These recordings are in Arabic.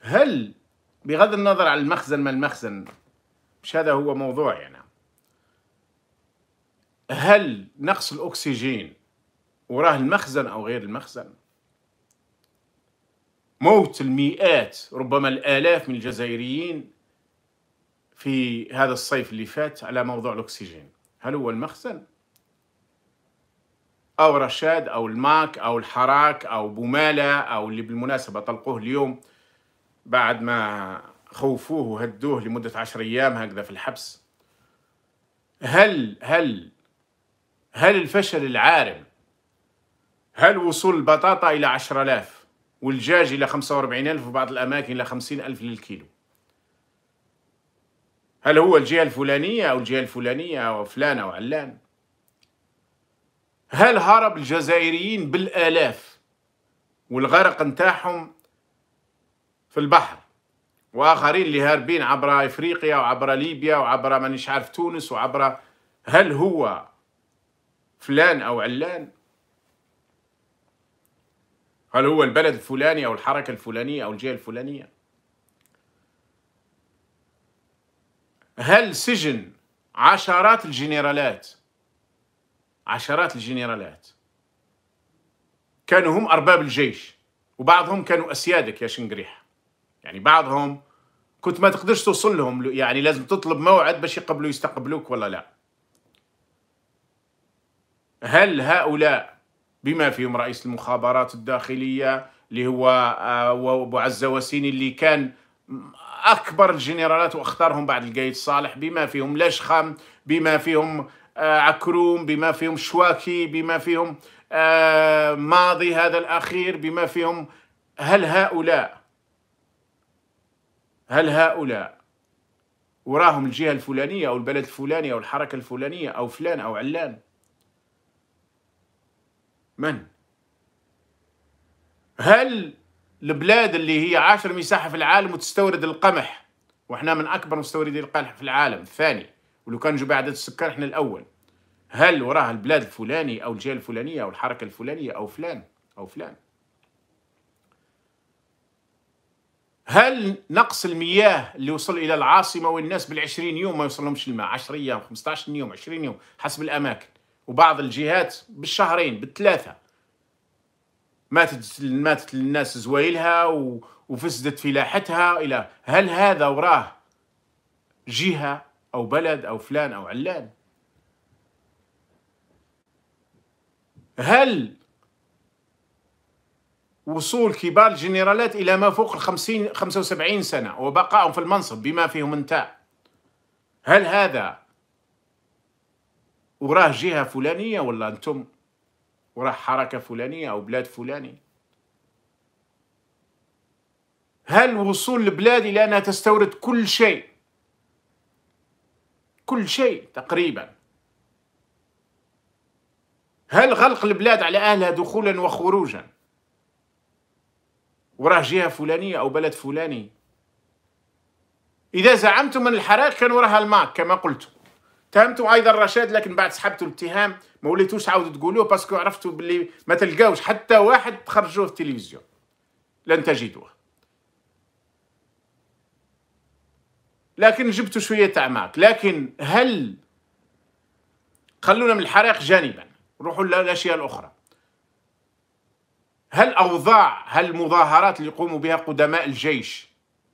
هل بغض النظر عن المخزن ما المخزن مش هذا هو موضوع يعني هل نقص الأكسجين وراه المخزن أو غير المخزن موت المئات ربما الآلاف من الجزائريين في هذا الصيف اللي فات على موضوع الأكسجين هل هو المخزن؟ أو رشاد أو الماك أو الحراك أو بومالة أو اللي بالمناسبة طلقوه اليوم بعد ما خوفوه وهدوه لمدة عشر أيام هكذا في الحبس هل هل هل الفشل العارم هل وصول البطاطا إلى عشر ألاف والجاج إلى خمسة وأربعين ألف وبعض الأماكن إلى خمسين ألف للكيلو هل هو الجهة الفلانية أو الجهة الفلانية أو فلان أو علان هل هرب الجزائريين بالآلاف والغرق نتاعهم في البحر واخرين اللي هاربين عبر افريقيا وعبر ليبيا وعبر مانيش عارف تونس وعبر هل هو فلان او علان هل هو البلد الفلاني او الحركه الفلانيه او الجهه الفلانيه هل سجن عشرات الجنرالات عشرات الجنرالات كانوا هم ارباب الجيش وبعضهم كانوا اسيادك يا شنقريح يعني بعضهم كنت ما تقدرش توصل لهم يعني لازم تطلب موعد باش يقبلوا يستقبلوك ولا لا هل هؤلاء بما فيهم رئيس المخابرات الداخلية اللي هو آه، أبو عزة وسيني اللي كان أكبر الجنرالات واختارهم بعد القايد صالح بما فيهم لشخم بما فيهم آه، عكروم بما فيهم شواكي بما فيهم آه، ماضي هذا الأخير بما فيهم هل هؤلاء هل هؤلاء وراهم الجهة الفلانية أو البلد الفلاني أو الحركة الفلانية أو فلان أو علان من؟ هل البلاد اللي هي عاشر مساحة في العالم وتستورد القمح وإحنا من أكبر مستوردي القمح في العالم الثاني ولو كان جو عدد السكان إحنا الأول هل وراها البلاد الفلاني أو الجهة الفلانية أو الحركة الفلانية أو فلان أو فلان هل نقص المياه اللي وصل الى العاصمه والناس بالعشرين يوم ما يوصلهمش الماء 10 ايام 15 يوم 20 يوم حسب الاماكن وبعض الجهات بالشهرين بالثلاثه ماتت ماتت الناس زوايلها وفسدت فلاحتها الى هل هذا وراه جهه او بلد او فلان او علان هل وصول كبار الجنرالات إلى ما فوق ال 50 75 سنة وبقائهم في المنصب بما فيهم انت هل هذا وراه جهة فلانية ولا أنتم وراه حركة فلانية أو بلاد فلاني هل وصول البلاد إلى أنها تستورد كل شيء كل شيء تقريبا هل غلق البلاد على أهلها دخولا وخروجا وراه جهه فلانيه او بلد فلاني اذا زعمتم ان الحراك كان وراها الماك كما قلت اتهمتم ايضا رشاد لكن بعد سحبتوا الاتهام ما وليتوش عاود تقولوه باسكو عرفتوا باللي ما تلقاوش حتى واحد تخرجوه في التلفزيون لن تجدوه لكن جبتوا شويه تاع ماك لكن هل خلونا من الحريق جانبا روحوا للاشياء الاخرى هل أوضاع هل المظاهرات اللي يقوموا بها قدماء الجيش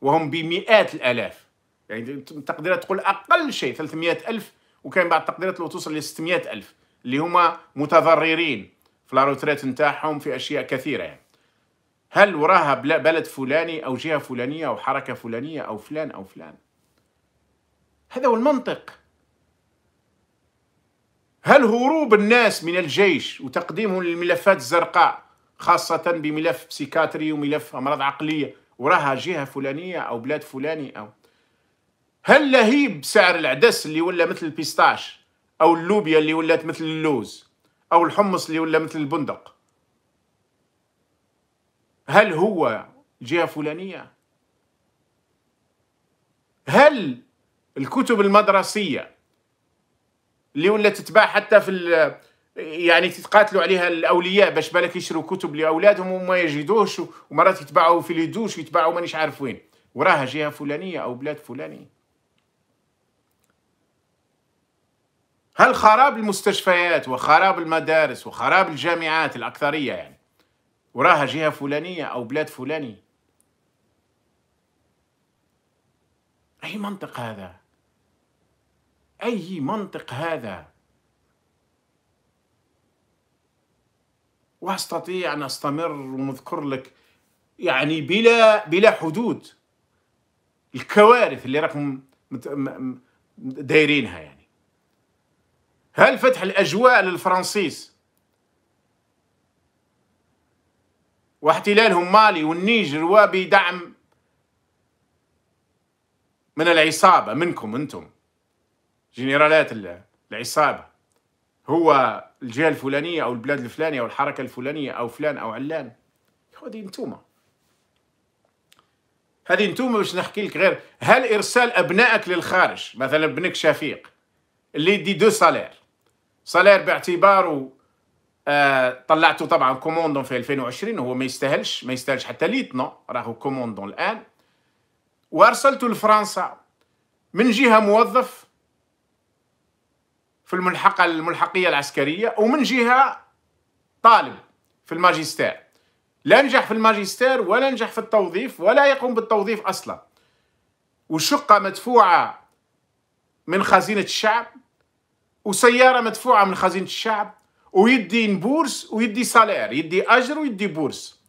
وهم بمئات الآلاف يعني تقدر تقول أقل شيء 300 ألف وكان بعض التقديرات لو توصل ل 600 ألف اللي هما متضررين في لاروتريت نتاعهم في أشياء كثيرة يعني هل وراها بلد فلاني أو جهة فلانية أو حركة فلانية أو فلان أو فلان هذا هو المنطق هل هروب الناس من الجيش وتقديمهم للملفات الزرقاء خاصة بملف بسيكاتري وملف أمراض عقلية وراها جهة فلانية أو بلاد فلاني أو هل لهيب سعر العدس اللي ولا مثل البيستاش أو اللوبيا اللي ولات مثل اللوز أو الحمص اللي ولا مثل البندق هل هو جهة فلانية هل الكتب المدرسية اللي ولا تتباع حتى في يعني تتقاتلوا عليها الاولياء باش بالك يشروا كتب لاولادهم وما يجدوش ومرات يتباعوا في دوش ويتباعوا مانيش عارف وين وراها جهه فلانيه او بلاد فلانيه هل خراب المستشفيات وخراب المدارس وخراب الجامعات الاكثريه يعني وراها جهه فلانيه او بلاد فلاني اي منطق هذا اي منطق هذا واستطيع ان استمر ونذكر لك يعني بلا بلا حدود الكوارث اللي راكم دايرينها يعني هل فتح الاجواء للفرنسيس واحتلالهم مالي والنيجر وبدعم من العصابه منكم انتم جنرالات العصابه هو الجهه الفلانيه او البلاد الفلانيه او الحركه الفلانيه او فلان او علان هذه انتوما هذه انتوما باش نحكي لك غير هل ارسال ابنائك للخارج مثلا ابنك شفيق اللي يدي دو سالير سالير باعتباره آه طلعته طبعا كوموندون في 2020 وهو ما يستاهلش ما يستاهلش حتى ليتنا راهو كوموندون الان وارسلته لفرنسا من جهه موظف في الملحقة الملحقية العسكرية ومن جهة طالب في الماجستير لا نجح في الماجستير ولا نجح في التوظيف ولا يقوم بالتوظيف أصلا وشقة مدفوعة من خزينة الشعب وسيارة مدفوعة من خزينة الشعب ويدي بورس ويدي سالير يدي أجر ويدي بورس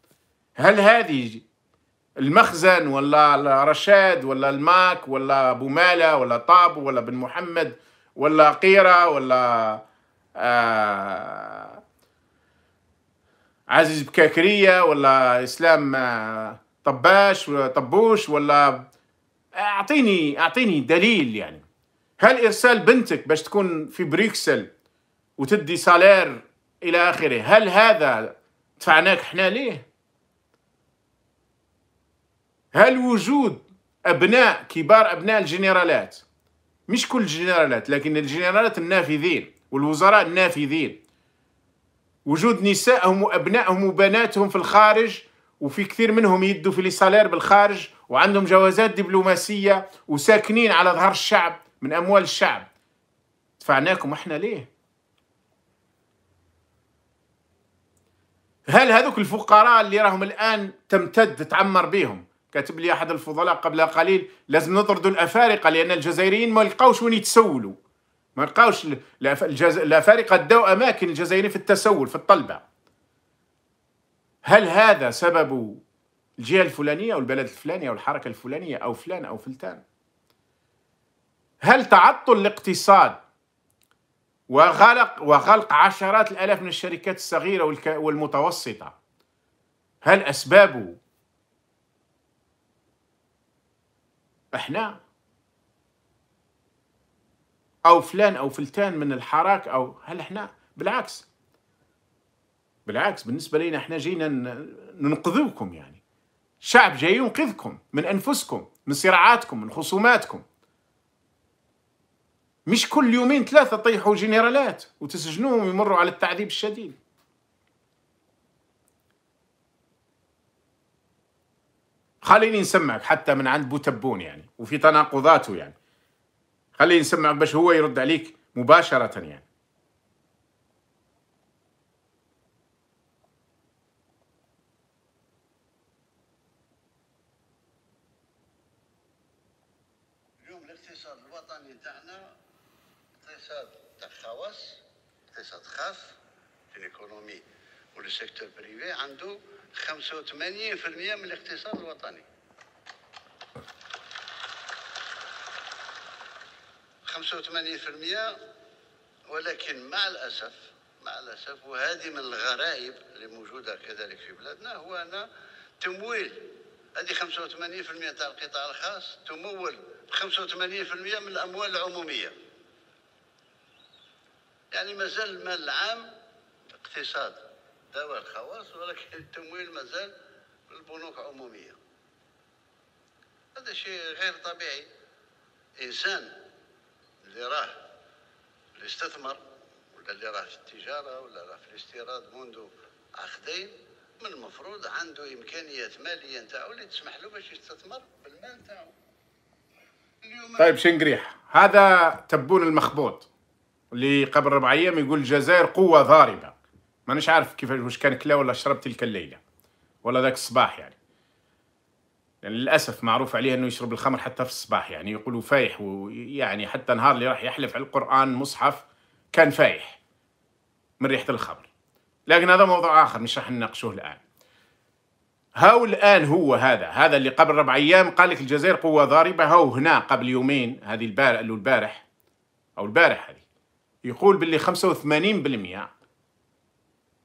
هل هذه المخزن ولا رشاد ولا الماك ولا بومالة ولا طابو ولا بن محمد ولا قيرة ولا آه عزيز بكاكرية ولا إسلام آه، طباش طباش طبوش ولا أعطيني أعطيني دليل يعني هل إرسال بنتك باش تكون في بريكسل وتدي سالير إلى آخره هل هذا دفعناك حنا ليه؟ هل وجود أبناء كبار أبناء الجنرالات مش كل الجنرالات لكن الجنرالات النافذين والوزراء النافذين وجود نسائهم وأبنائهم وبناتهم في الخارج وفي كثير منهم يدوا في لسالير بالخارج وعندهم جوازات دبلوماسية وساكنين على ظهر الشعب من أموال الشعب دفعناكم احنا ليه هل هذوك الفقراء اللي راهم الآن تمتد تعمر بيهم كاتب لي احد الفضلاء قبل قليل لازم نطردوا الافارقه لان الجزائريين ما لقاوش وين يتسولوا ما لقاوش الافارقه داو اماكن الجزائريين في التسول في الطلبه هل هذا سبب الجهه الفلانيه او البلد الفلاني او الحركه الفلانيه او فلان او فلتان هل تعطل الاقتصاد وغلق وغلق عشرات الالاف من الشركات الصغيره والمتوسطه هل اسبابه احنا او فلان او فلتان من الحراك او هل احنا بالعكس بالعكس بالنسبه لنا احنا جينا ننقذوكم يعني شعب جاي ينقذكم من انفسكم من صراعاتكم من خصوماتكم مش كل يومين ثلاثه طيحوا جنرالات وتسجنوهم ويمروا على التعذيب الشديد خليني نسمعك حتى من عند بوتبون يعني وفي تناقضاته يعني خليني نسمعك باش هو يرد عليك مباشرة يعني اليوم الاقتصاد الوطني تاعنا اقتصاد تاع خواص اقتصاد خاص في الاقتصاد والسيكتور بريفي عنده 85% من الاقتصاد الوطني 85% ولكن مع الأسف مع الأسف وهذه من الغرائب اللي موجودة كذلك في بلادنا هو أن تمويل هذه 85% تاع القطاع الخاص تمول 85% من الأموال العمومية يعني مازال المال العام اقتصاد دواء الخواص ولكن التمويل مازال بالبنوك عمومية هذا شيء غير طبيعي إنسان اللي راه اللي استثمر ولا اللي راه في التجارة ولا راه في الاستيراد منذ عقدين من المفروض عنده إمكانيات مالية نتاعو اللي تسمح له باش يستثمر بالمال نتاعو طيب شنقريح هذا تبون المخبوط اللي قبل ربع أيام يقول الجزائر قوة ضاربة مانيش عارف كيف واش كان كلا ولا شرب تلك الليله ولا ذاك الصباح يعني يعني للاسف معروف عليه انه يشرب الخمر حتى في الصباح يعني يقولوا فايح ويعني حتى نهار اللي راح يحلف على القران مصحف كان فايح من ريحه الخمر لكن هذا موضوع اخر مش راح نناقشوه الان هاو الان هو هذا هذا اللي قبل ربع ايام قال لك الجزائر قوه ضاربه هاو هنا قبل يومين هذه البارح البارح او البارح هذه يقول باللي 85%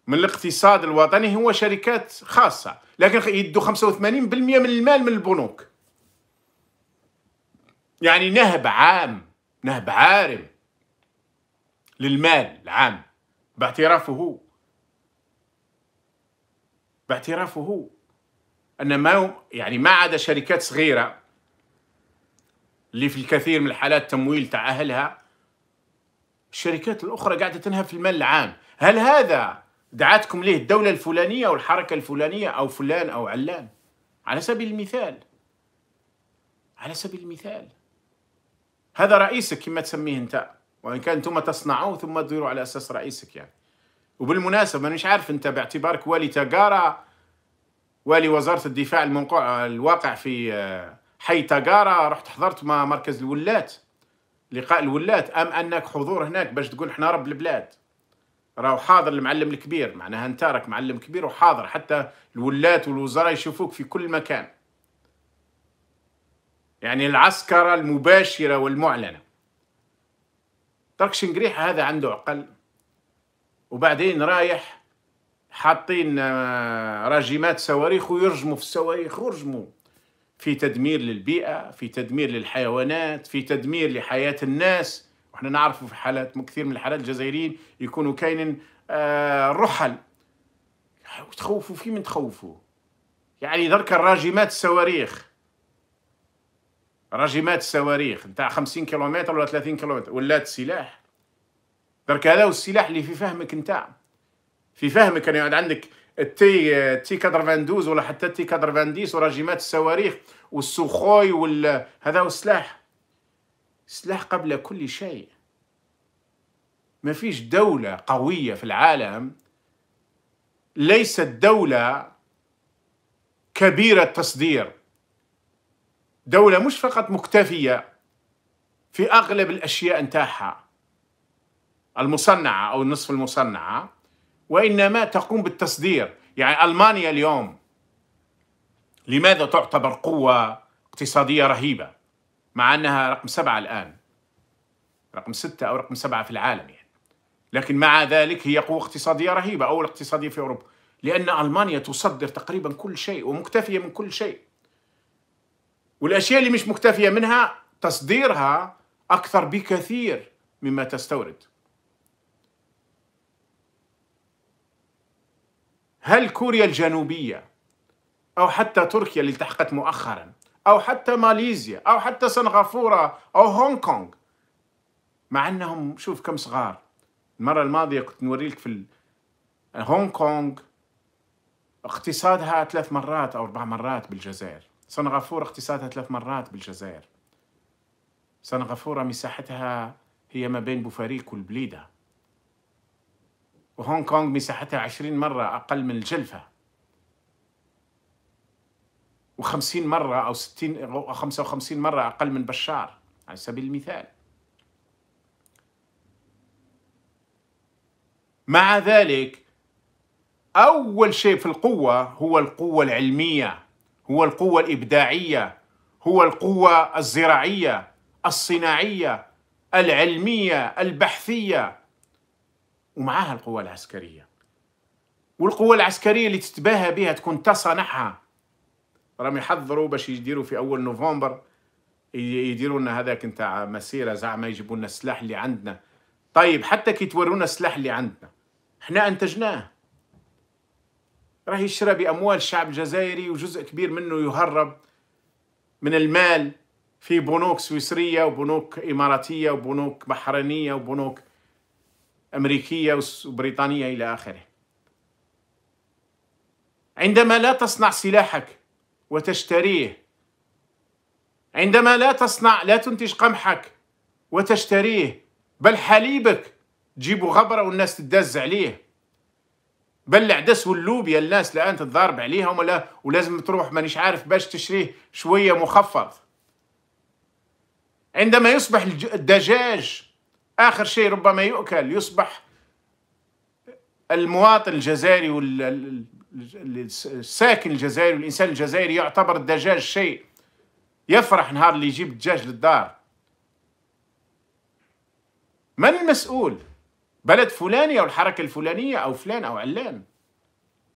من الاقتصاد الوطني هو شركات خاصة لكن يدو 85% من المال من البنوك يعني نهب عام نهب عارم للمال العام باعترافه باعترافه ان ما يعني ما عدا شركات صغيره اللي في الكثير من الحالات تمويل تاع اهلها الشركات الاخرى قاعده تنهب في المال العام هل هذا دعتكم ليه الدولة الفلانية أو الحركة الفلانية أو فلان أو علان على سبيل المثال على سبيل المثال هذا رئيسك كما تسميه أنت وإن كان أنتم تصنعوه ثم تديروا على أساس رئيسك يعني وبالمناسبة أنا مش عارف أنت باعتبارك والي تجارة والي وزارة الدفاع الموقع الواقع في آه، حي تجارة رحت حضرت مع مركز الولات لقاء الولات أم أنك حضور هناك باش تقول إحنا رب البلاد راهو حاضر المعلم الكبير معناها انت راك معلم كبير وحاضر حتى الولات والوزراء يشوفوك في كل مكان يعني العسكرة المباشرة والمعلنة ترك شنقريحة هذا عنده عقل وبعدين رايح حاطين آه، راجمات صواريخ ويرجموا في الصواريخ ويرجموا في تدمير للبيئة في تدمير للحيوانات في تدمير لحياة الناس وإحنا نعرفه في حالات كثير من الحالات الجزائريين يكونوا كاينين آه، رحل تخوفوا في من تخوفوا يعني درك الراجمات الصواريخ راجمات الصواريخ نتاع 50 كيلومتر ولا 30 كيلومتر ولات سلاح درك هذا والسلاح اللي في فهمك نتاع في فهمك انا يعني عندك التي آه، تي 92 ولا حتى تي 90 وراجمات الصواريخ والسوخوي وال هذا السلاح السلاح قبل كل شيء ما فيش دولة قوية في العالم ليست دولة كبيرة التصدير دولة مش فقط مكتفية في أغلب الأشياء نتاعها المصنعة أو النصف المصنعة وإنما تقوم بالتصدير يعني ألمانيا اليوم لماذا تعتبر قوة اقتصادية رهيبة مع أنها رقم سبعة الآن رقم ستة أو رقم سبعة في العالم يعني لكن مع ذلك هي قوة اقتصادية رهيبة أول اقتصادية في أوروبا لأن ألمانيا تصدر تقريبا كل شيء ومكتفية من كل شيء والأشياء اللي مش مكتفية منها تصديرها أكثر بكثير مما تستورد هل كوريا الجنوبية أو حتى تركيا اللي التحقت مؤخرا أو حتى ماليزيا أو حتى سنغافورة أو هونغ كونغ مع أنهم شوف كم صغار المرة الماضية كنت لك في هونغ كونغ اقتصادها ثلاث مرات أو أربع مرات بالجزائر سنغافورة اقتصادها ثلاث مرات بالجزائر سنغافورة مساحتها هي ما بين بوفاريك والبليدة وهونغ كونغ مساحتها عشرين مرة أقل من الجلفة و50 مرة أو 60 أو 55 مرة أقل من بشار على سبيل المثال مع ذلك أول شيء في القوة هو القوة العلمية هو القوة الإبداعية هو القوة الزراعية الصناعية العلمية البحثية ومعها القوة العسكرية والقوة العسكرية اللي تتباهى بها تكون تصنعها راهم يحضروا باش يديروا في اول نوفمبر يديروا لنا هذاك نتاع مسيره زعما يجيبوا لنا السلاح اللي عندنا طيب حتى كي تورونا السلاح اللي عندنا احنا انتجناه راه يشرى باموال الشعب الجزائري وجزء كبير منه يهرب من المال في بنوك سويسريه وبنوك اماراتيه وبنوك بحرينيه وبنوك امريكيه وبريطانيه الى اخره عندما لا تصنع سلاحك وتشتريه عندما لا تصنع لا تنتج قمحك وتشتريه بل حليبك جيبوا غبره والناس تدز عليه بل العدس واللوبيا الناس الان تتضارب عليهم ولا ولازم تروح مانيش عارف باش تشريه شويه مخفض عندما يصبح الدجاج اخر شيء ربما يؤكل يصبح المواطن الجزائري الساكن الجزائري والانسان الجزائري يعتبر الدجاج شيء يفرح نهار اللي يجيب الدجاج للدار من المسؤول بلد فلاني او الحركه الفلانيه او فلان او علان